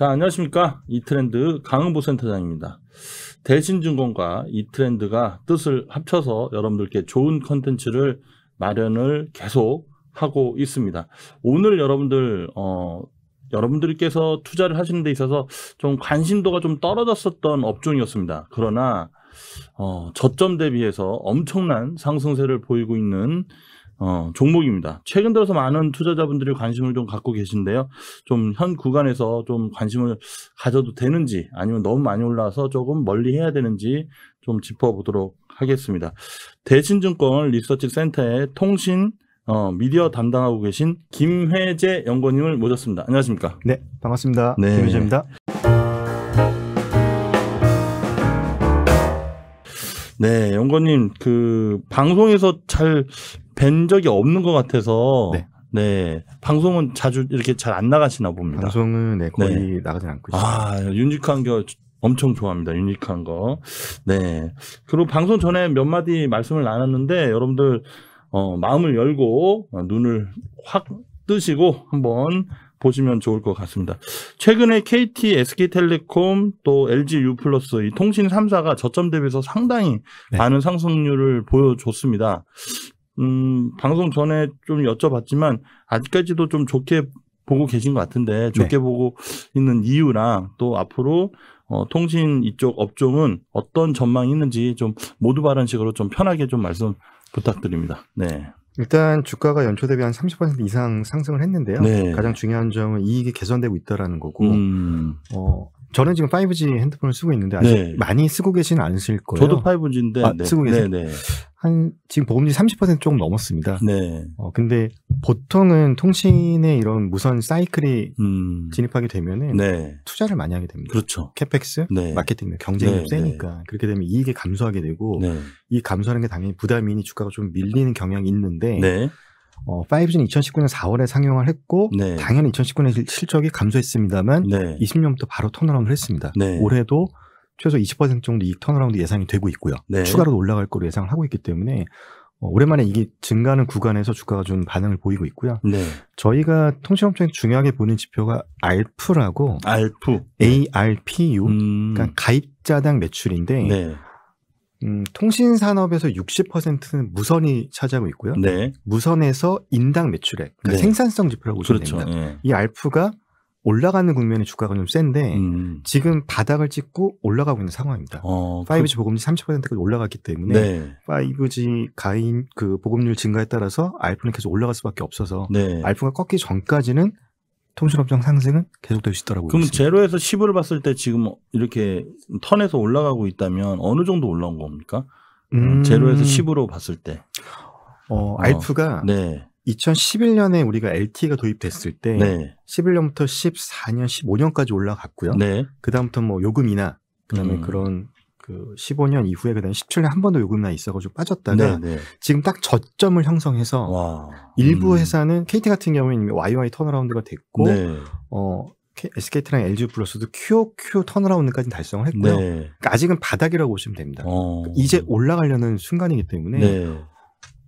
자, 안녕하십니까. 이트렌드 강은보 센터장입니다. 대신증권과 이트렌드가 뜻을 합쳐서 여러분들께 좋은 컨텐츠를 마련을 계속 하고 있습니다. 오늘 여러분들, 어, 여러분들께서 투자를 하시는 데 있어서 좀 관심도가 좀 떨어졌었던 업종이었습니다. 그러나, 어, 저점 대비해서 엄청난 상승세를 보이고 있는 어, 종목입니다. 최근 들어서 많은 투자자분들이 관심을 좀 갖고 계신데요. 좀 현 구간에서 좀 관심을 가져도 되는지 아니면 너무 많이 올라서 와 조금 멀리 해야 되는지 좀 짚어보도록 하겠습니다. 대신증권 리서치 센터의 통신 어, 미디어 담당하고 계신 김회재 연구원님을 모셨습니다. 안녕하십니까? 네, 반갑습니다. 네. 김회재입니다. 네, 연구원님, 그, 방송에서 잘뵌 적이 없는 것 같아서 네. 네. 방송은 자주 이렇게 잘 안 나가시나 봅니다. 방송은 네, 네. 거의 네. 나가진 않고 있어요. 아, 윤직한거 엄청 좋아합니다. 윤직한 거. 네. 그리고 방송 전에 몇 마디 말씀을 나눴는데 여러분들 어, 마음을 열고 어, 눈을 확 뜨시고 한번 보시면 좋을 것 같습니다. 최근에 KT, SK텔레콤, 또 LG U 플러스 이 통신 3사가 저점 대비해서 상당히 네. 많은 상승률을 보여줬습니다. 음, 방송 전에 좀 여쭤봤지만 아직까지도 좀 좋게 보고 계신 것 같은데 네. 좋게 네. 보고 있는 이유랑 또 앞으로 어, 통신 이쪽 업종은 어떤 전망이 있는지 좀 모두 발언식으로 좀 편하게 좀 말씀 부탁드립니다. 네. 일단 주가가 연초 대비 한 30% 이상 상승을 했는데요. 네. 가장 중요한 점은 이익이 개선되고 있다라는 거고, 음. 어, 저는 지금 5G 핸드폰을 쓰고 있는데 아직 네. 많이 쓰고 계시는 않으실 거예요. 저도 5G인데 아, 네. 쓰고 계세요. 네, 네. 한 지금 보험료 30% 조금 넘었습니다. 네. 어 근데 보통은 통신에 이런 무선 사이클이 음. 진입하게 되면은 네. 투자를 많이 하게 됩니다. 그렇죠. 캐펙스, 네. 마케팅 경쟁이 네, 세니까 네. 그렇게 되면 이익이 감소하게 되고 네. 이 감소하는 게 당연히 부담이니 주가가 좀 밀리는 경향이 있는데 어, 5G는 2019년 4월에 상용을 했고 네. 당연히 2019년 실적이 감소했습니다만 네. 20년부터 바로 턴어라운드를 했습니다. 네. 올해도 최소 20% 정도 이익 턴어라운드 예상이 되고 있고요. 네. 추가로 올라갈 거로 예상을 하고 있기 때문에 어, 오랜만에 이게 증가하는 구간에서 주가가 좀 반응을 보이고 있고요. 네. 저희가 통신업체에 중요하게 보는 지표가 알프라고 알프 ARPU 음. 그러니까 가입자당 매출인데 네. 음, 통신 산업에서 60%는 무선이 차지하고 있고요. 네. 무선에서 인당 매출액, 그러니까 네. 생산성 지표라고 보시면 그렇죠. 됩니다. 네. 이 알프가 올라가는 국면의 주가가 좀 센데 음. 지금 바닥을 찍고 올라가고 있는 상황입니다. 어, 5G 그... 보급률 30%까지 올라갔기 때문에 네. 5G 가인 그 보급률 증가에 따라서 알프는 계속 올라갈 수밖에 없어서 네. 알프가 꺾기 전까지는 통신업종 상승은 계속될 수 있더라고요. 그럼 있습니다. 제로에서 10을 봤을 때 지금 이렇게 턴에서 올라가고 있다면 어느 정도 올라온 겁니까? 음... 제로에서 10으로 봤을 때. 어, 어 알프가 어, 네. 2011년에 우리가 LTE가 도입됐을 때 네. 11년부터 14년, 15년까지 올라갔고요. 네. 그다음부터 뭐 요금이나 그다음에 음. 그런 그 15년 이후에 그다음 17년 한 번도 요금난 있어가지고 빠졌다가 네, 네. 지금 딱 저점을 형성해서 와, 일부 음. 회사는 KT 같은 경우는 에 이미 YY 턴어라운드가 됐고 네. 어 SKT랑 LG 플러스도 QOQ 턴어라운드까지 달성을 했고요. 네. 그러니까 아직은 바닥이라고 보시면 됩니다. 어. 그러니까 이제 올라가려는 순간이기 때문믄에 네.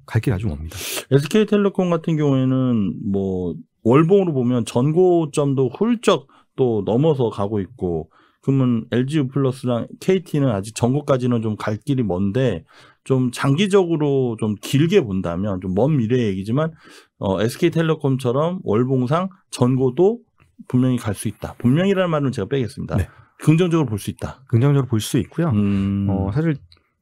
갈 길이 아주 멉니다. SK텔레콤 같은 경우에는 뭐 월봉으로 보면 전고점도 훌쩍 또 넘어서 가고 있고 그러면 LG 유 플러스랑 KT는 아직 전국까지는 좀 갈 길이 먼데 좀 장기적으로 좀 길게 본다면 좀 먼 미래 얘기지만 어, SK텔레콤처럼 월봉상 전고도 분명히 갈 수 있다. 분명이라는 말은 제가 빼겠습니다. 네. 긍정적으로 볼 수 있다. 긍정적으로 볼 수 있고요. 음... 어, 사실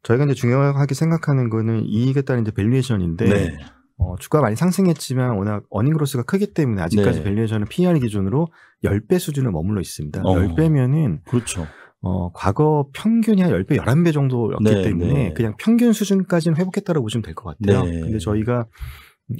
저희가 이제 중요하게 생각하는 거는 이익에 따른 이제 밸류에이션인데 네. 어, 주가 많이 상승했지만 워낙 어닝그로스가 크기 때문에 아직까지 네. 밸류에이션은 p e r 기준으로 10배 수준을 머물러 있습니다. 어. 10배면은 그렇죠. 어, 과거 평균이 한 10배, 11배 정도였기 네, 때문에 네. 그냥 평균 수준까지는 회복했다고 보시면 될 것 같아요. 네. 근데 저희가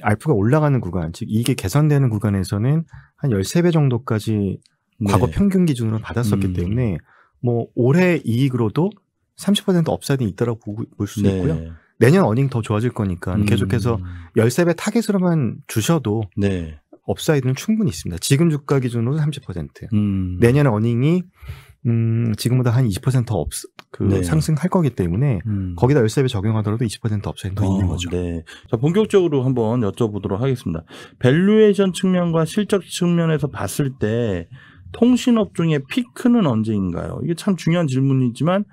알프가 올라가는 구간, 즉 이게 개선되는 구간에서는 한 13배 정도까지 네. 과거 평균 기준으로 받았었기 음. 때문에 뭐 올해 이익으로도 30% 업사이드는 있다라고 볼 수도 네. 있고요. 내년 어닝 더 좋아질 거니까 음. 계속해서 열세배 타겟으로만 주셔도 네. 업사이드는 충분히 있습니다. 지금 주가 기준으로 30%. 음. 내년 어닝이 음, 지금보다 한 20% 업, 그 네. 상승할 거기 때문에 음. 거기다 열세배 적용하더라도 20% 업사이드 더 어, 있는 거죠. 네. 자, 본격적으로 한번 여쭤보도록 하겠습니다. 밸류에이션 측면과 실적 측면에서 봤을 때 통신업 종의 피크는 언제인가요? 이게 참 중요한 질문이지만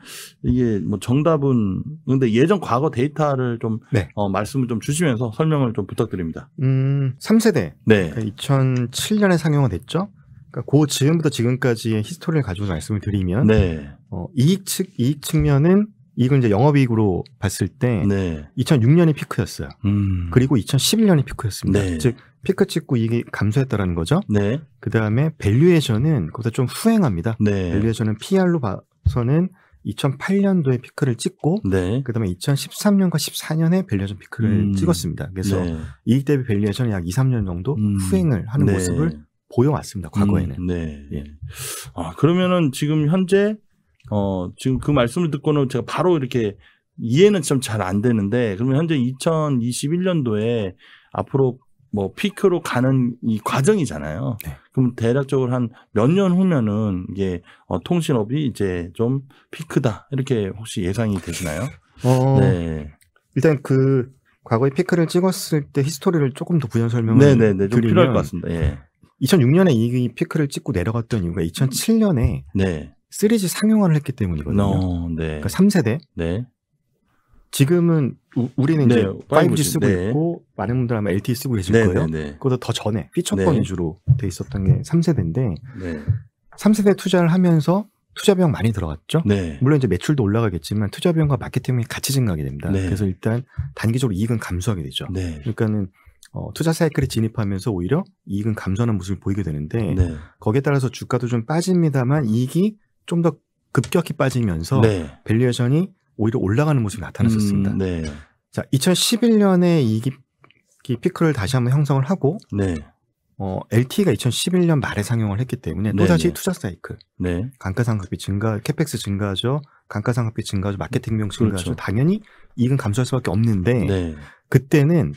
이게 뭐 정답은 근데 예전 과거 데이터를 좀 네. 어, 말씀을 좀 주시면서 설명을 좀 부탁드립니다. 음, 3세대. 네. 그러니까 2007년에 상용화 됐죠. 그러니까 그 지금부터 지금까지의 히스토리를 가지고 말씀을 드리면 네. 어, 이익 측 이익 측면은 이걸 이제 영업이익으로 봤을 때 네. 2006년이 피크였어요. 음. 그리고 2011년이 피크였습니다. 네. 즉 피크 찍고 이게 감소했다라는 거죠. 네. 그 다음에 밸류에이션은 그보다 좀 후행합니다. 네. 밸류에이션은 PR로 봐서는 2008년도에 피크를 찍고 네. 그다음에 2013년과 14년에 밸류에이션 피크를 음. 찍었습니다. 그래서 네. 이익 대비 밸류에이션은약 2, 3년 정도 음. 후행을 하는 네. 모습을 보여왔습니다. 과거에는. 음. 네. 예. 아 그러면은 지금 현재 어 지금 그 말씀을 듣고는 제가 바로 이렇게 이해는 참잘안 되는데 그러면 현재 2021년도에 앞으로 뭐 피크로 가는 이 과정이잖아요. 네. 그럼 대략적으로 한 몇 년 후면은 이게 어, 통신업이 이제 좀 피크다 이렇게 혹시 예상이 되시나요? 어, 네. 일단 그과거에 피크를 찍었을 때 히스토리를 조금 더 부연 설명을 네네네, 네, 네. 좀 필요할 것 같습니다. 예. 2006년에 이 피크를 찍고 내려갔던 이유가 2007년에 네. 3G 상용화를 했기 때문이거든요. n 어, 네. 그러니까 3세대 네. 지금은 우, 리는 이제 5G 쓰고 있고 많은 분들 아마 LTE 쓰고 계실 네, 거예요. 네, 그보다 더 전에 피처폰 위주로 돼 있었던 게 3세대인데 3세대 투자를 하면서 투자 비용 많이 들어갔죠. 네. 물론 이제 매출도 올라가겠지만 투자 비용과 마케팅이 같이 증가하게 됩니다. 네. 그래서 일단 단기적으로 이익은 감소하게 되죠. 네. 그러니까는 어, 투자 사이클에 진입하면서 오히려 이익은 감소하는 모습을 보이게 되는데 거기에 따라서 주가도 좀 빠집니다만 이익이 좀 더 급격히 빠지면서 밸류에이션이 오히려 올라가는 모습이 나타났었습니다. 음, 네. 자, 2011년에 이기 피크를 다시 한번 형성을 하고 네. 어, LTE가 2011년 말에 상용을 했기 때문에 네, 또다시 네. 투자 사이클, 네. 감가상각비 증가, 캐펙스 증가죠, 하 감가상각비 증가죠, 하 마케팅 비용 증가죠. 그렇죠. 당연히 이익은 감소할 수밖에 없는데 네. 그때는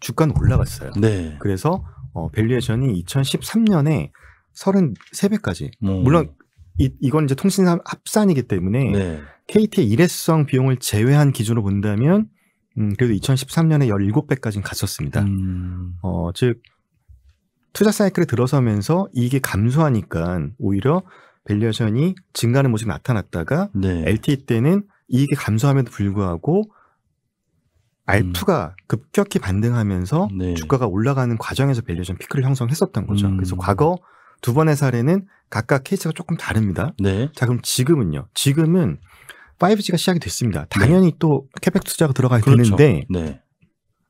주가는 올라갔어요. 네. 그래서 어, 밸류에이션이 2013년에 33배까지. 음. 물론 이, 이건 이제 통신 합산이기 때문에 네. KT의 일회성 비용을 제외한 기준으로 본다면 음, 그래도 2013년에 17배까지는 갔었습니다. 음. 어, 즉 투자 사이클에 들어서면서 이게 감소하니까 오히려 밸류에이션이 증가하는 모습이 나타났다가 네. LTE 때는 이익이 감소함에도 불구하고 알프가 음. 급격히 반등하면서 네. 주가가 올라가는 과정에서 밸류에이션 피크를 형성했었던 거죠. 음. 그래서 과거 두 번의 사례는 각각 케이스가 조금 다릅니다. 네. 자, 그럼 지금은요. 지금은 5G가 시작이 됐습니다. 네. 당연히 네. 또 캐펙 투자가 들어가야 그렇죠. 되는데 네.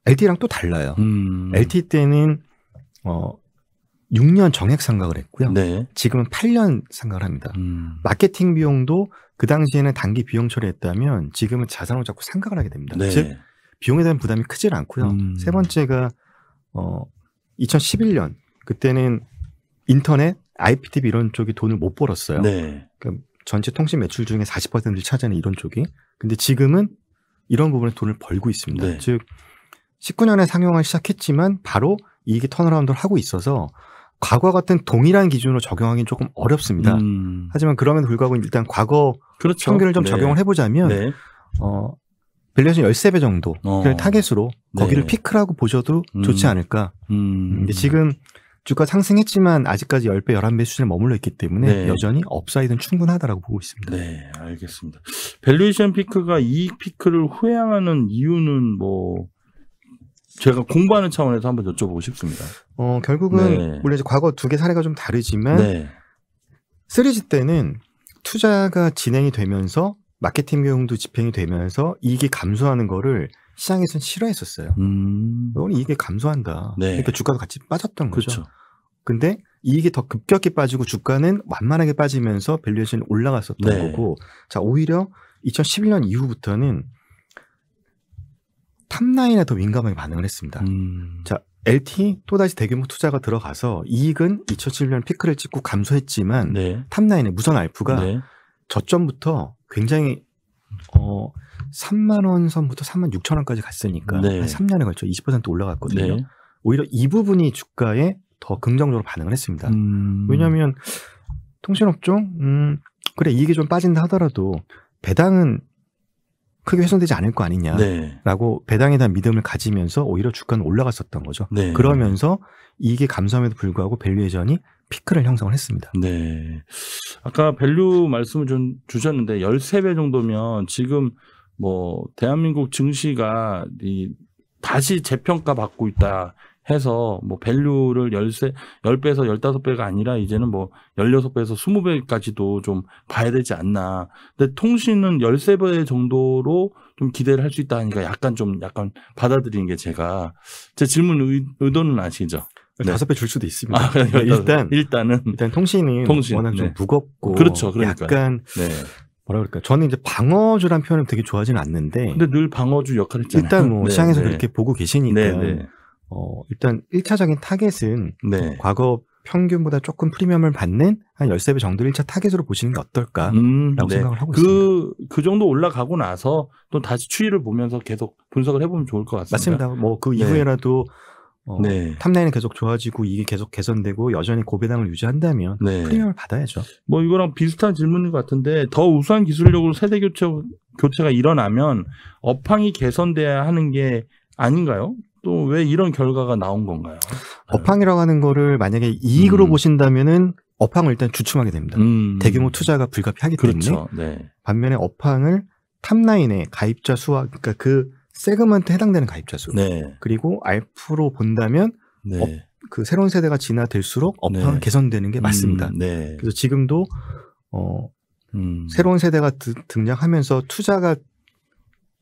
LTE랑 또 달라요. 음. LTE 때는 어 6년 정액 상각을 했고요. 네. 지금은 8년 상각을 합니다. 음. 마케팅 비용도 그 당시에는 단기 비용 처리했다면 지금은 자산을 자꾸 상각을 하게 됩니다. 네. 즉 비용에 대한 부담이 크질 않고요. 음. 세 번째가 어 2011년 그때는 인터넷 IPTV 이런 쪽이 돈을 못 벌었어요. 네. 그러니까 전체 통신 매출 중에 40%를 차지하는 이런 쪽이. 근데 지금은 이런 부분에 돈을 벌고 있습니다. 네. 즉 19년에 상용화 시작했지만 바로 이익이 턴어라운드를 하고 있어서 과거 같은 동일한 기준으로 적용하기는 조금 어렵습니다. 음. 하지만 그럼에도 불구하고 일단 과거 그렇죠. 평균을 좀 네. 적용을 해보자면 네. 어, 밸류에이션 13배 정도 어. 타겟으로 거기를 네. 피크라고 보셔도 음. 좋지 않을까. 음. 근데 지금 주가 상승했지만 아직까지 10배, 11배 수준에 머물러 있기 때문에 네. 여전히 업사이드는 충분하다라고 보고 있습니다. 네, 알겠습니다. 밸류에이션 피크가 이익 피크를 후양하는 이유는 뭐 제가 공부하는 차원에서 한번 여쭤보고 싶습니다. 어, 결국은 네. 원래 과거 두 개 사례가 좀 다르지만 네. 3G 때는 투자가 진행이 되면서 마케팅 비용도 집행이 되면서 이익이 감소하는 거를 시장에서는 싫어했었어요. 음. 이게 감소한다. 네. 그러니까 주가가 같이 빠졌던 거죠. 그렇죠. 근데 이익이 더 급격히 빠지고 주가는 완만하게 빠지면서 밸류에이션이 올라갔었던 네. 거고 자 오히려 2011년 이후부터는 탑라인에 더 민감하게 반응을 했습니다. 음. 자 LT 또다시 대규모 투자가 들어가서 이익은 2007년 피크를 찍고 감소했지만 네. 탑라인의 무선 알프가 네. 저점부터 굉장히 어 3만 원 선부터 3만 6천 원까지 갔으니까 네. 한 3년에 걸쳐 20% 올라갔거든요. 네. 오히려 이 부분이 주가에 더 긍정적으로 반응을 했습니다. 음... 왜냐하면 통신업종 음 그래 이익이 좀 빠진다 하더라도 배당은 크게 훼손되지 않을 거 아니냐라고 네. 배당에 대한 믿음을 가지면서 오히려 주가는 올라갔었던 거죠. 네. 그러면서 이게 감소함에도 불구하고 밸류에이션이 피크를 형성을 했습니다. 네. 아까 밸류 말씀을 좀 주셨는데 13배 정도면 지금 뭐 대한민국 증시가 이 다시 재평가 받고 있다. 해서 뭐 밸류를 열세 열배에서 1 5 배가 아니라 이제는 뭐1 6 배에서 2 0 배까지도좀 봐야 되지 않나. 근데 통신은 1 3배 정도로 좀 기대를 할 수 있다 하니까 약간 좀 약간 받아들이는 게 제가 제 질문 의, 의도는 아시죠? 네. 네. 다섯 네. 배줄 수도 있습니다. 아, 일단 일단은 일단 통신이 통신, 워낙 좀 네. 무겁고 그렇죠. 그러니까 약간 네. 뭐라 그럴까? 저는 이제 방어주란 표현을 되게 좋아하지는 않는데 근데 늘 방어주 역할을 했잖아요. 일단 뭐 네, 시장에서 그렇게 보고 계시니까 어, 일단 1차적인 타겟은 네. 과거 평균보다 조금 프리미엄을 받는 한 13배 정도를 1차 타겟으로 보시는 게 어떨까라고 음, 네. 생각을 하고 그, 있습니다. 그 정도 올라가고 나서 또 다시 추이를 보면서 계속 분석을 해보면 좋을 것 같습니다. 맞습니다. 뭐그 네. 이후에라도 네. 어, 네. 탑라인이 계속 좋아지고 이게 계속 개선되고 여전히 고배당을 유지한다면 네. 프리미엄을 받아야죠. 뭐 이거랑 비슷한 질문인 것 같은데 더 우수한 기술력으로 세대 교체 교체가 일어나면 업황이 개선돼야 하는 게 아닌가요? 또왜 이런 결과가 나온 건가요? 네. 업황이라고 하는 거를 만약에 이익으로 음. 보신다면은 업황을 일단 주춤하게 됩니다. 음. 대규모 투자가 불가피하기 그렇죠. 때문에 네. 반면에 업황을 탑라인의 가입자 수와 그러니까 그 세그먼트 해당되는 가입자 수 네. 그리고 알프로 본다면 네. 업, 그 새로운 세대가 진화될수록 네. 업황은 개선되는 게 맞습니다. 음, 네. 그래서 지금도 어 음. 새로운 세대가 드, 등장하면서 투자가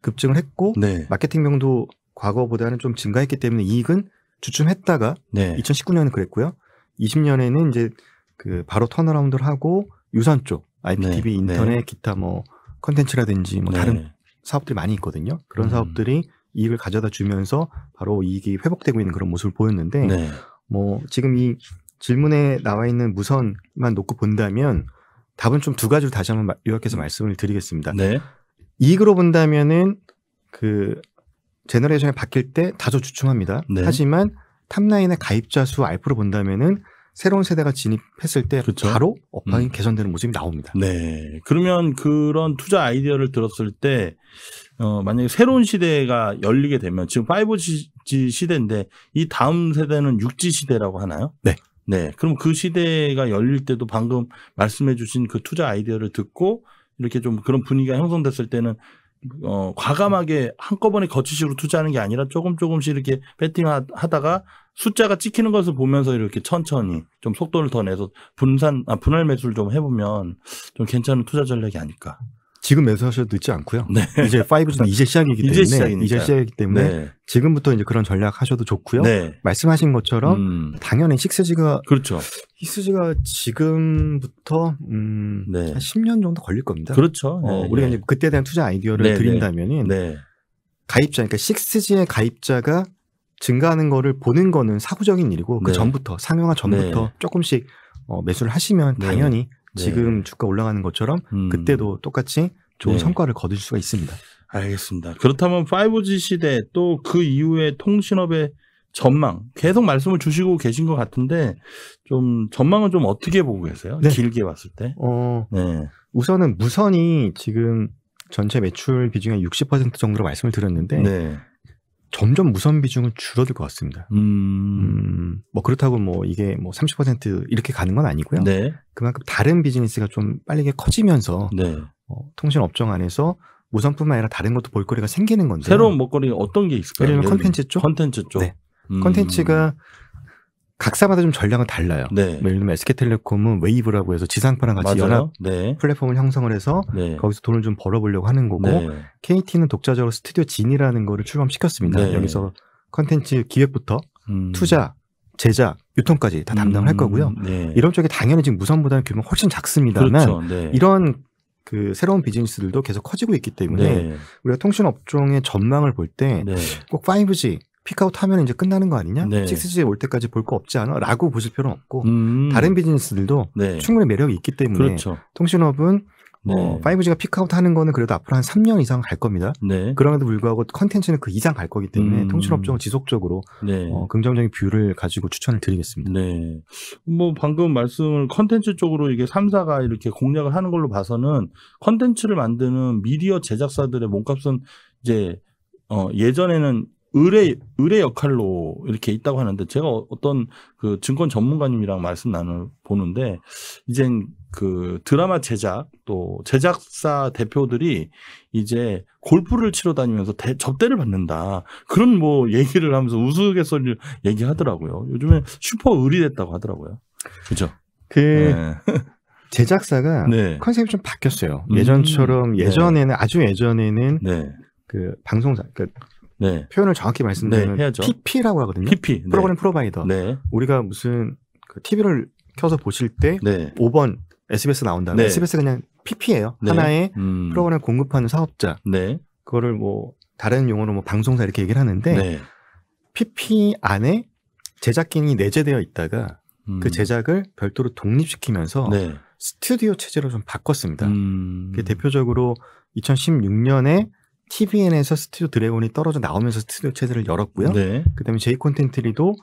급증을 했고 마케팅명도 과거보다는 좀 증가했기 때문에 이익은 주춤했다가 네. 2019년은 그랬고요. 20년에는 이제 그 바로 턴어라운드를 하고 유선 쪽 IPTV, 네, 네. 인터넷, 네. 기타 뭐 컨텐츠라든지 뭐 다른 네. 사업들이 많이 있거든요. 그런 음. 사업들이 이익을 가져다 주면서 바로 이익이 회복되고 있는 그런 모습을 보였는데 네. 뭐 지금 이 질문에 나와 있는 무선만 놓고 본다면 답은 좀 두 가지로 다시 한번 요약해서 말씀을 드리겠습니다. 이익으로 본다면은 그 제너레이션이 바뀔 때 다소주춤합니다. 네. 하지만 탑라인의 가입자 수 알프로 본다면은 새로운 세대가 진입했을 때 그렇죠? 바로 업황이 음. 개선되는 모습이 나옵니다. 네. 그러면 그런 투자 아이디어를 들었을 때 어, 만약에 새로운 시대가 열리게 되면 지금 5G 시대인데 이 다음 세대는 6G 시대라고 하나요? 네. 네. 그럼 그 시대가 열릴 때도 방금 말씀해 주신 그 투자 아이디어를 듣고 이렇게 좀 그런 분위기가 형성됐을 때는 어, 과감하게 한꺼번에 거치식으로 투자하는 게 아니라 조금 조금씩 이렇게 배팅하다가 숫자가 찍히는 것을 보면서 이렇게 천천히 좀 속도를 더 내서 분산 아 분할 매수를 좀 해보면 좀 괜찮은 투자 전략이 아닐까 지금 매수하셔도 늦지 않고요. 네. 이제 5G 이제 시작이기 때문에 이제, 시작이니까 이제 시작이기 때문에 네. 지금부터 이제 그런 전략 하셔도 좋고요. 네. 말씀하신 것처럼 음. 당연히 6G가 그렇죠. 6G가 지금부터 음, 네. 한 10년 정도 걸릴 겁니다. 그렇죠. 어, 네, 우리가 네. 이제 그때 대한 투자 아이디어를 드린다면은 가입자 그러니까 6G의 가입자가 증가하는 거를 보는 거는 사후적인 일이고 그 전부터 상용화 전부터 조금씩 어, 매수를 하시면 당연히 네. 지금 주가 올라가는 것처럼 음. 그때도 똑같이 좋은 네. 성과를 거둘 수가 있습니다. 알겠습니다. 그렇다면 5G 시대 또 그 이후에 통신업의 전망 계속 말씀을 주시고 계신 것 같은데 좀 전망은 좀 어떻게 보고 계세요? 네. 길게 봤을 때. 어, 네. 우선은 무선이 지금 전체 매출 비중의 60% 정도로 말씀을 드렸는데 네. 점점 무선 비중은 줄어들 것 같습니다. 음. 음, 뭐 그렇다고 뭐 이게 뭐 30% 이렇게 가는 건 아니고요. 네. 그만큼 다른 비즈니스가 좀빨리게 커지면서 네. 어, 통신 업종 안에서 무선뿐만 아니라 다른 것도 볼거리가 생기는 건데 새로운 먹거리 어떤 게 있을까요? 예를 들면 컨텐츠 쪽. 컨텐츠 쪽. 네. 음. 컨텐츠가 각사마다 좀 전략은 달라요. 네. 뭐 예를 들면 SK텔레콤은 웨이브라고 해서 지상파랑 같이 맞아요. 연합 네. 플랫폼을 형성을 해서 네. 거기서 돈을 좀 벌어보려고 하는 거고 네. KT는 독자적으로 스튜디오 진이라는 거를 출범시켰습니다. 네. 여기서 컨텐츠 기획부터 음. 투자, 제작, 유통까지 다 담당을 음. 할 거고요. 네. 이런 쪽에 당연히 지금 무선보다는 규모가 훨씬 작습니다만 그렇죠. 네. 이런 그 새로운 비즈니스들도 계속 커지고 있기 때문에 우리가 통신 업종의 전망을 볼 때 꼭 5G 픽아웃 하면 이제 끝나는 거 아니냐? 네. 6G 올 때까지 볼 거 없지 않아? 라고 보실 필요는 없고 음. 다른 비즈니스들도 네. 충분히 매력이 있기 때문에 그렇죠. 통신업은 뭐 네. 어, 5G가 픽아웃 하는 거는 그래도 앞으로 한 3년 이상 갈 겁니다. 네. 그럼에도 불구하고 컨텐츠는 그 이상 갈 거기 때문에 음. 통신업종은 지속적으로 네. 어, 긍정적인 뷰를 가지고 추천을 드리겠습니다. 네. 뭐 방금 말씀을 컨텐츠 쪽으로 이게 3사가 이렇게 공략을 하는 걸로 봐서는 컨텐츠를 만드는 미디어 제작사들의 몸값은 이제 어, 예전에는 의뢰 의뢰 역할로 이렇게 있다고 하는데 제가 어, 어떤 그 증권 전문가님이랑 말씀 나눠 보는데 이젠 그 드라마 제작 또 제작사 대표들이 이제 골프를 치러 다니면서 대, 접대를 받는다 그런 뭐 얘기를 하면서 우스갯소리를 얘기하더라고요. 요즘에 슈퍼 의리됐다고 하더라고요. 그죠? 그 네. 제작사가 네. 컨셉이 좀 바뀌었어요. 음. 예전처럼 네. 예전에는 네. 아주 예전에는 그 방송사 그러니까 네. 표현을 정확히 말씀드리면 네, PP라고 하거든요. PP 네. 프로그램 프로바이더. 네. 우리가 무슨 그 TV를 켜서 보실 때 5번 SBS 나온다면 SBS 그냥 PP예요. 하나의 음. 프로그램 공급하는 사업자. 그거를 뭐 다른 용어로 뭐 방송사 이렇게 얘기를 하는데 PP 안에 제작진이 내재되어 있다가 음. 그 제작을 별도로 독립시키면서 네. 스튜디오 체제로 좀 바꿨습니다. 음. 대표적으로 2016년에 TVN에서 스튜디오 드래곤이 떨어져 나오면서 스튜디오 채널을 열었고요. 네. 그다음에 J 콘텐트리도어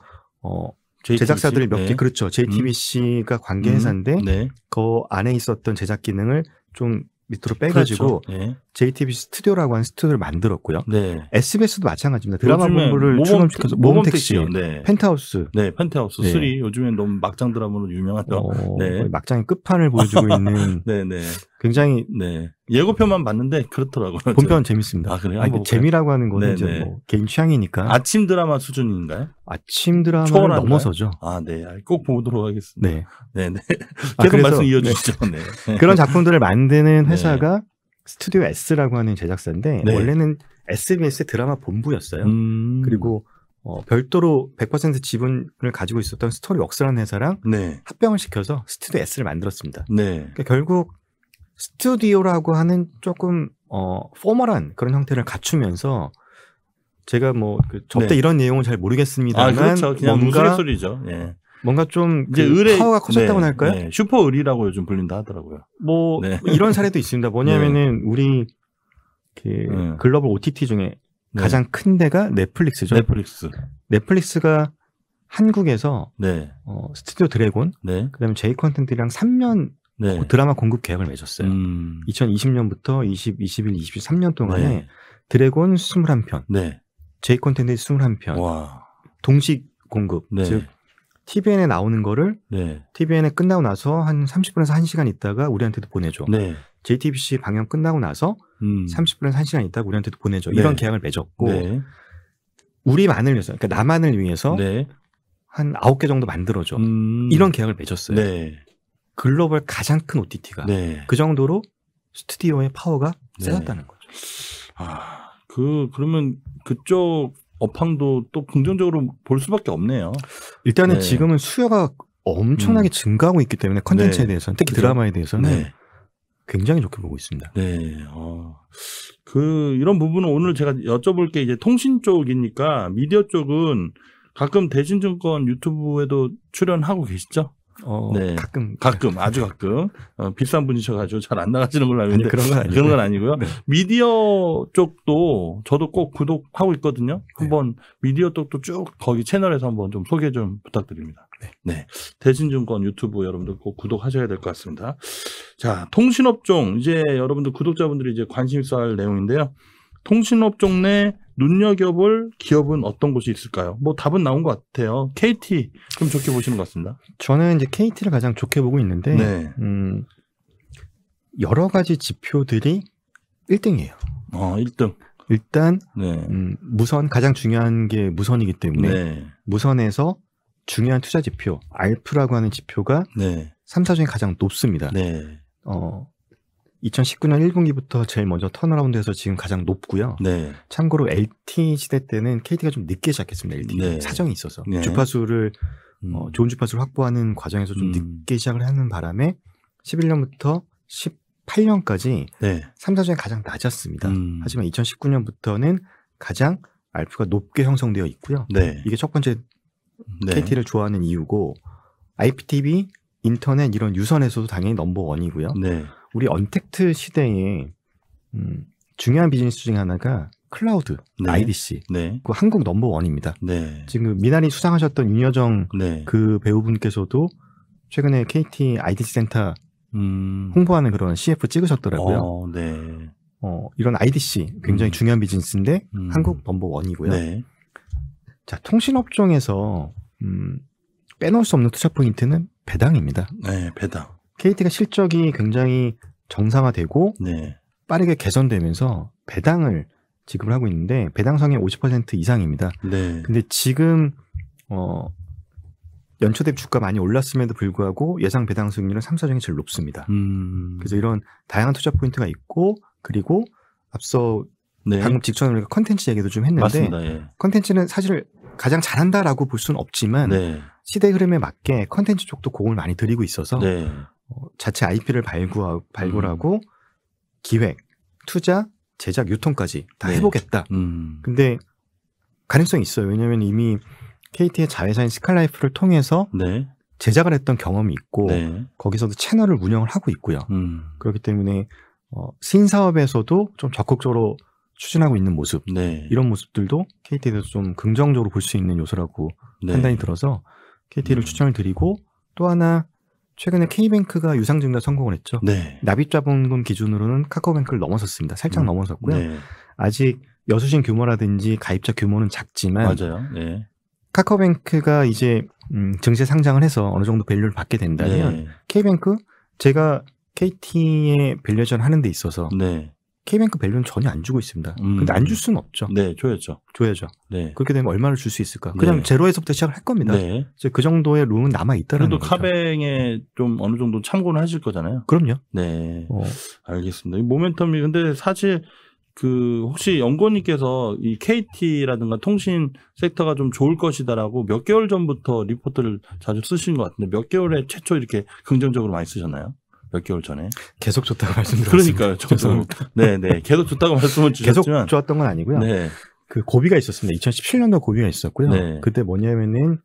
JTBC? 제작사들이 몇개 네. 그렇죠. JTBC가 음. 관계 회사인데 음. 네. 그 안에 있었던 제작 기능을 좀 밑으로 그렇죠. 빼가지고 그렇죠. 네. JTBC 스튜디오라고 하는 스튜디오를 만들었고요. 네. SBS도 마찬가지입니다. 드라마 공부를 충론시켜서 모범택시, 네. 펜트하우스, 네, 펜트하우스 네. 3 요즘엔 너무 막장 드라마로 유명하죠. 어, 네. 막장의 끝판을 보여주고 있는 네, 네. 굉장히 네. 예고편만 봤는데 그렇더라고요. 본편 은 재밌습니다. 아, 그래요? 아니, 그 재미라고 하는 거는 네네. 이제 네. 뭐 개인 취향이니까. 아침 드라마 수준인가요? 아침 드라마 초월한가요? 넘어서죠. 아, 네. 꼭 보도록 하겠습니다. 네. 네, 네. 아, 계속 아, 말씀 이어 주시죠. 네. 네. 그런 작품들을 만드는 네. 회사가 스튜디오 S라고 하는 제작사인데 네. 원래는 SBS 드라마 본부였어요. 음... 그리고 어, 별도로 100% 지분을 가지고 있었던 스토리 웍스라는 회사랑 합병을 시켜서 스튜디오 S를 만들었습니다. 네. 그러니까 결국 스튜디오라고 하는 조금 어 포멀한 그런 형태를 갖추면서 제가 뭐그 접대 네. 이런 내용은 잘 모르겠습니다만 아, 그렇죠. 그냥 뭔가 소리죠. 네. 뭔가 좀 이제 그 의뢰 파워가 커졌다고 네, 할까요? 네. 슈퍼 의리라고 요즘 불린다 하더라고요. 뭐 네. 이런 사례도 있습니다. 뭐냐면은 네. 우리 그 네. 글로벌 OTT 중에 네. 가장 큰 데가 넷플릭스죠. 넷플릭스. 넷플릭스가 한국에서 어, 스튜디오 드래곤, 그다음에 제이 컨텐츠랑 3년 네. 어, 드라마 공급 계약을 맺었어요. 음. 2020년부터 20, 21, 23년 동안에 네. 드래곤 21편, 네. 제이 콘텐츠 21편, 와. 동시 공급, 네. 즉 TVN에 나오는 거를 네. TVN에 끝나고 나서 한 30분에서 1시간 있다가 우리한테도 보내줘. 네. JTBC 방영 끝나고 나서 음. 30분에서 1시간 있다가 우리한테도 보내줘. 네. 이런 계약을 맺었고 네. 우리만을 위해서, 그러니까 나만을 위해서 네. 한 9개 정도 만들어줘. 음. 이런 계약을 맺었어요. 네. 글로벌 가장 큰 OTT가 네. 그 정도로 스튜디오의 파워가 네. 세졌다는 거죠. 아, 그 그러면 그쪽 업황도 또 긍정적으로 볼 수밖에 없네요. 일단은 네. 지금은 수요가 엄청나게 음. 증가하고 있기 때문에 컨텐츠에 네. 대해서는 특히 그렇죠? 드라마에 대해서는 네. 굉장히 좋게 보고 있습니다. 네. 어. 그 이런 부분은 오늘 제가 여쭤볼 게 이제 통신 쪽이니까 미디어 쪽은 가끔 대신증권 유튜브에도 출연하고 계시죠? 어, 네. 가끔 가끔 아주 네. 가끔 어, 비싼 분이셔가지고 잘 안 나가시는 걸로 알고 있는데 네, 그런 건, 그런 건 아니고요. 네. 미디어 쪽도 저도 꼭 구독하고 있거든요. 네. 한번 네. 미디어 쪽도 쭉 거기 채널에서 한번 좀 소개 좀 부탁드립니다. 네. 대신증권 유튜브 여러분들 꼭 구독하셔야 될 것 같습니다. 자, 통신업종 이제 여러분들 구독자분들이 이제 관심 있어 할 내용인데요. 통신업종 내 눈여겨볼 기업은 어떤 곳이 있을까요? 뭐 답은 나온 것 같아요. KT 좀 좋게 보시는 것 같습니다. 저는 이제 KT를 가장 좋게 보고 있는데 네. 음, 여러 가지 지표들이 1등이에요. 어, 아, 1등. 일단 네. 음, 무선 가장 중요한 게 무선이기 때문에 네. 무선에서 중요한 투자 지표 알프라고 하는 지표가 3, 4 중에 가장 높습니다. 네. 어, 2019년 1분기부터 제일 먼저 턴어라운드에서 지금 가장 높고요. 네. 참고로 LT 시대 때는 KT가 좀 늦게 시작했습니다. LT 네. 사정이 있어서 네. 주파수를 음. 어, 좋은 주파수를 확보하는 과정에서 좀 음. 늦게 시작을 하는 바람에 11년부터 18년까지 네. 3사 중에 가장 낮았습니다. 음. 하지만 2019년부터는 가장 알프가 높게 형성되어 있고요. 네. 이게 첫 번째 네. KT를 좋아하는 이유고 IPTV, 인터넷 이런 유선에서도 당연히 넘버원이고요. 네. 우리 언택트 시대에 음, 중요한 비즈니스 중 하나가 클라우드, 네. IDC, 네. 그 한국 넘버 원입니다. 네. 지금 미나리 수상하셨던 윤여정 네. 그 배우분께서도 최근에 KT IDC 센터 음... 홍보하는 그런 CF 찍으셨더라고요. 어, 네. 어, 이런 IDC 굉장히 음. 중요한 비즈니스인데 음. 한국 넘버 원이고요. 네. 자 통신 업종에서 음, 빼놓을 수 없는 투자 포인트는 배당입니다. 네, 배당. KT가 실적이 굉장히 정상화되고 네. 빠르게 개선되면서 배당을 지급을 하고 있는데 배당성이 50% 이상입니다. 네. 근데 지금 어 연초 대비 주가 많이 올랐음에도 불구하고 예상 배당 수익률은 3, 4정이 제일 높습니다. 음. 그래서 이런 다양한 투자 포인트가 있고 그리고 앞서 네. 방금 직전에 우리가 컨텐츠 얘기도 좀 했는데 예. 컨텐츠는 예. 사실 가장 잘한다라고 볼 수는 없지만 네. 시대 흐름에 맞게 컨텐츠 쪽도 공을 많이 들이고 있어서 네. 어, 자체 IP를 발굴하, 음. 발굴하고 음. 기획, 투자, 제작, 유통까지 다 네. 해보겠다. 음. 근데 가능성이 있어요. 왜냐하면 이미 KT의 자회사인 스칼라이프를 통해서 네. 제작을 했던 경험이 있고 네. 거기서도 채널을 운영을 하고 있고요. 음. 그렇기 때문에 어, 신사업에서도 좀 적극적으로 추진하고 있는 모습 네. 이런 모습들도 KT에 대해서 좀 긍정적으로 볼 수 있는 요소라고 네. 판단이 들어서 KT를 음. 추천을 드리고 또 하나 최근에 네. K뱅크가 유상증자 성공을 했죠. 네. 납입자본금 기준으로는 카카오뱅크를 넘어섰습니다. 살짝 음. 넘어섰고요. 네. 아직 여수신 규모라든지 가입자 규모는 작지만 맞아요. 네. 카카오뱅크가 이제 음, 증세 상장을 해서 어느 정도 밸류를 받게 된다면 네. K뱅크 제가 k t 의 밸류전 하는 데 있어서 네. K뱅크 밸류는 전혀 안 주고 있습니다. 음. 근데 안 줄 수는 없죠. 네, 줘야죠. 줘야죠. 네. 그렇게 되면 얼마를 줄 수 있을까? 그냥 네. 제로에서부터 시작을 할 겁니다. 네. 이제 그 정도의 룸은 남아 있다는 거죠. 그래도 카뱅에 좀 어느 정도 참고는 하실 거잖아요. 그럼요. 네. 어. 알겠습니다. 이 모멘텀이 근데 사실 그 혹시 연구원님께서 이 KT라든가 통신 섹터가 좀 좋을 것이다라고 몇 개월 전부터 리포트를 자주 쓰신 것 같은데 몇 개월에 최초 이렇게 긍정적으로 많이 쓰셨나요? 몇 개월 전에 계속 좋다고 말씀드렸습니다. 그러니까요. 저도 네네 네. 계속 좋다고 말씀을 주셨지만 계속 좋았던 건 아니고요. 네. 그 고비가 있었습니다. 2017년도 고비가 있었고요. 네. 그때 뭐냐면은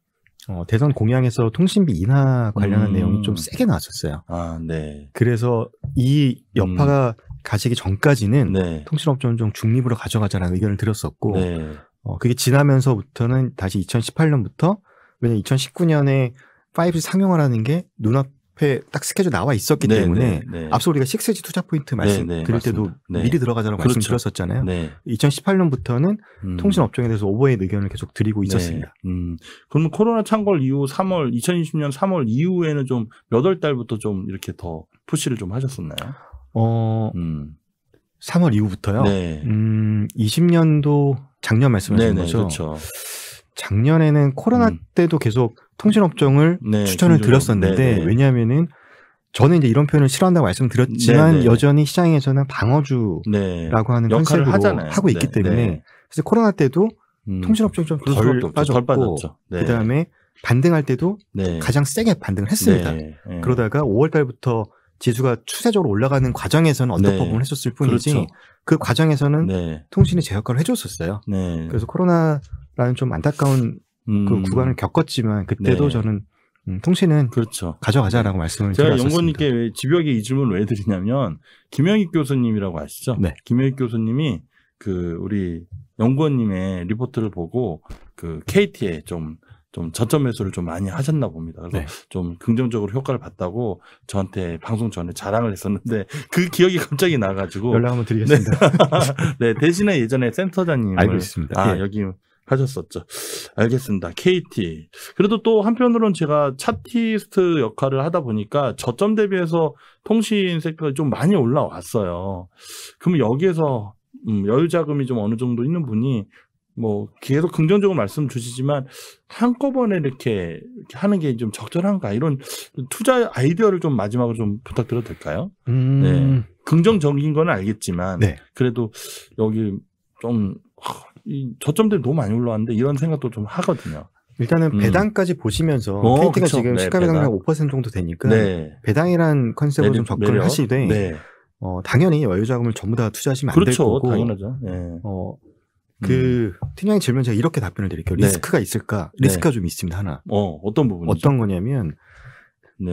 어, 대선 공약에서 통신비 인하 관련한 음. 내용이 좀 세게 나왔었어요. 아, 네. 그래서 이 여파가 음. 가시기 전까지는 네. 통신업종 좀 중립으로 가져가자라는 의견을 드렸었고, 네. 어, 그게 지나면서부터는 다시 2018년부터, 왜냐면 2019년에 5G 상용화라는 게 눈앞 앞에 딱 스케줄 나와 있었기 네, 때문에 네, 네. 앞서 우리가 식스 투자 포인트 네, 말씀 네, 드릴 때도 네. 미리 들어가자는 그렇죠. 말씀 드렸었잖아요. 2018년부터는 음. 통신 업종에 대해서 오버의 의견을 계속 드리고 있었습니다. 음. 그러면 코로나 창궐 이후 3월 2020년 3월 이후에는 좀 몇 월 달부터 좀 이렇게 더 푸시를 좀 하셨었나요? 어, 음. 3월 이후부터요. 음, 20년도 작년 말씀하신 거죠. 그렇죠. 작년에는 코로나 음. 때도 계속 통신 업종을 네, 추천을 드렸었는데 네네. 네. 왜냐하면은 저는 이제 이런 표현을 싫어한다고 말씀드렸지만 네네. 여전히 시장에서는 방어주라고 네. 하는 컨셉을 하잖아요. 하고 있기 네. 때문에 네. 그래서 코로나 때도 음. 통신 업종 좀 덜 빠졌고 덜 네. 그다음에 반등할 때도 가장 세게 반등을 했습니다. 그러다가 5월 달부터 지수가 추세적으로 올라가는 과정에서는 언더퍼폼을 했었을 뿐이지 그렇죠. 그 과정에서는 통신이 제 역할을 해줬었어요. 그래서 코로나 라는 좀 안타까운 그 음. 구간을 겪었지만 그때도 네. 저는 음, 통신은 그렇죠. 가져가자라고 네. 말씀을 제가 연구님께 집요하게 이 질문을 왜 드리냐면 김영익 교수님이라고 아시죠? 네. 김영익 교수님이 그 우리 연구원님의 리포트를 보고 그 KT에 좀좀 저점 매수를 좀 많이 하셨나 봅니다. 그래서 네. 좀 긍정적으로 효과를 봤다고 저한테 방송 전에 자랑을 했었는데 그 기억이 갑자기 나가지고 연락 한번 드리겠습니다. 네, 네 대신에 예전에 센터장님 알고 있습니다. 아 예. 여기 하셨었죠. 알겠습니다. KT. 그래도 또한편으론 제가 차티스트 역할을 하다 보니까 저점 대비해서 통신 섹터가 좀 많이 올라왔어요. 그럼 여기에서 음, 여유 자금이 좀 어느 정도 있는 분이 뭐 계속 긍정적으로 말씀 주시지만 한꺼번에 이렇게, 이렇게 하는 게 좀 적절한가 이런 투자 아이디어를 좀 마지막으로 좀 부탁드려도 될까요? 음... 네. 긍정적인 건 알겠지만 네. 그래도 여기 좀이 저점들이 너무 많이 올라왔는데 이런 생각도 좀 하거든요. 일단은 음. 배당까지 음. 보시면서 어, KT가 그쵸. 지금 네, 시가배당량 배당. 5% 정도 되니까 네. 배당이란 컨셉으로 좀 접근을 하시되 네. 어, 당연히 여유자금을 전부 다 투자하시면 안될 그렇죠. 거고 당연하죠. 네. 어, 그 음. 팀장님 질문 제가 이렇게 답변을 드릴게요. 네. 리스크가 있을까? 네. 리스크가 좀 있습니다 하나. 어, 어떤 부분이 어떤 거냐면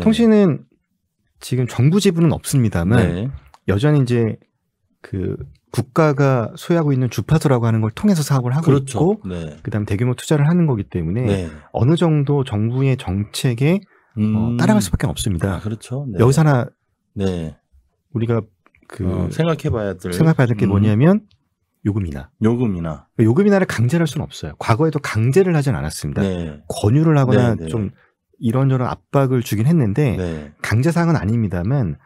통신은 지금 정부 지분은 없습니다만 여전히 이제 그 국가가 소유하고 있는 주파수라고 하는 걸 통해서 사업을 하고 그렇죠. 있고 네. 그다음 에 대규모 투자를 하는 거기 때문에 네. 어느 정도 정부의 정책에 어, 음. 어, 따라갈 수밖에 없습니다. 아, 그렇죠. 네. 여기서 하나 네. 우리가 그 어, 생각해봐야 될 생각해야 될게 음. 뭐냐면 요금이나 요금이나 요금이나를 강제할 를 수는 없어요. 과거에도 강제를 하진 않았습니다. 네. 권유를 하거나 네, 좀 이런저런 압박을 주긴 했는데 강제 사항은 아닙니다만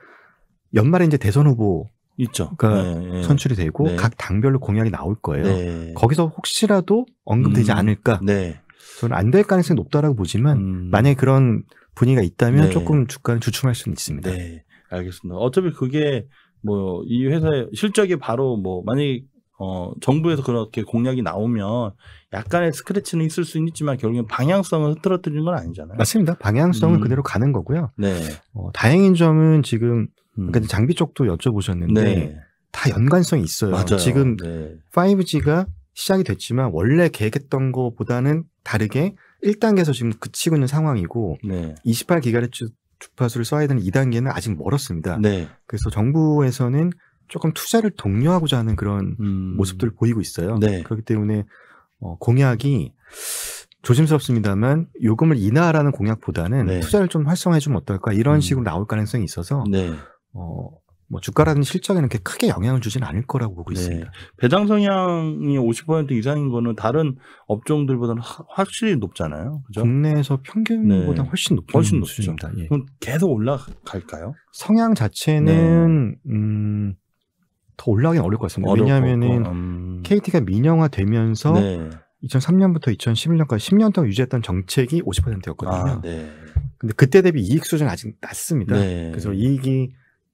연말에 이제 대선 후보 있죠. 그러니까 네, 네. 선출이 되고 네. 각 당별로 공약이 나올 거예요. 네. 거기서 혹시라도 언급되지 음, 않을까? 네. 저는 안 될 가능성이 높다라고 보지만 음. 만약에 그런 분위기가 있다면 네. 조금 주가는 주춤할 수는 있습니다. 네. 알겠습니다. 어차피 그게 뭐 이 회사의 실적이 바로 뭐 만약에 어, 정부에서 그렇게 공약이 나오면 약간의 스크래치는 있을 수는 있지만 결국엔 방향성을 흐트러뜨리는 건 아니잖아요. 맞습니다. 방향성은 음. 그대로 가는 거고요. 네. 어, 다행인 점은 지금 음. 근데 그러니까 장비 쪽도 여쭤보셨는데 네. 다 연관성이 있어요. 맞아요. 지금 네. 5G가 시작이 됐지만 원래 계획했던 것보다는 다르게 1단계에서 지금 그치고 있는 상황이고 네. 28기가헤츠 주파수를 써야 되는 2단계는 아직 멀었습니다. 네. 그래서 정부에서는 조금 투자를 독려하고자 하는 그런 음. 모습들을 보이고 있어요. 네. 그렇기 때문에 어, 공약이 조심스럽습니다만 요금을 인하하라는 공약보다는 네. 투자를 좀 활성화해주면 어떨까 이런 음. 식으로 나올 가능성이 있어서 네. 어, 뭐주가라는 실적에는 그렇게 크게 영향을 주지는 않을 거라고 보고 네. 있습니다. 배당 성향이 50% 이상인 거는 다른 업종들보다는 확실히 높잖아요. 그죠? 국내에서 평균보다 네. 훨씬 높은 훨씬 높습니다. 예. 그럼 계속 올라갈까요? 성향 자체는 네. 음, 더 올라가긴 어려울 것 같습니다. 왜냐하면은 음. KT가 민영화되면서 2003년부터 2011년까지 10년 동안 유지했던 정책이 50%였거든요. 아, 네. 근데 그때 대비 이익 수준은 아직 낮습니다. 그래서 이익이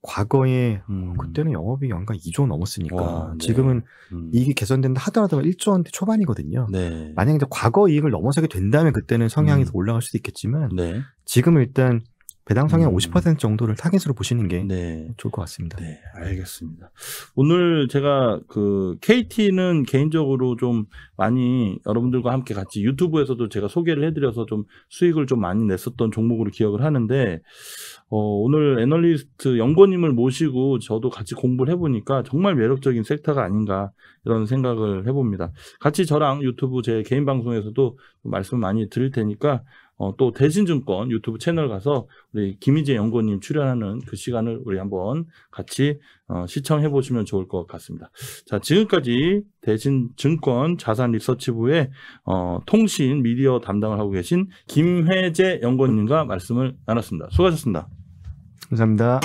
과거에 어, 음. 그때는 영업이 연간 2조 넘었으니까 와, 네. 지금은 음. 이익이 개선된다 하더라도 1조원대 초반이거든요. 네. 만약에 이제 과거 이익을 넘어서게 된다면 그때는 성향이 음. 더 올라갈 수도 있겠지만 네. 지금 일단 배당상의 음. 50% 정도를 타깃으로 보시는 게 네. 좋을 것 같습니다. 네, 알겠습니다. 오늘 제가 그 KT는 개인적으로 좀 많이 여러분들과 함께 같이 유튜브에서도 제가 소개를 해드려서 좀 수익을 좀 많이 냈었던 종목으로 기억을 하는데 어, 오늘 애널리스트 연구님을 모시고 저도 같이 공부를 해보니까 정말 매력적인 섹터가 아닌가 이런 생각을 해봅니다. 같이 저랑 유튜브 제 개인 방송에서도 말씀 많이 드릴 테니까 어, 또 대신증권 유튜브 채널 가서 우리 김희재 연구원님 출연하는 그 시간을 우리 한번 같이 어, 시청해 보시면 좋을 것 같습니다. 자, 지금까지 대신증권 자산리서치부의 어, 통신 미디어 담당을 하고 계신 김혜재 연구원님과 말씀을 나눴습니다. 수고하셨습니다. 감사합니다.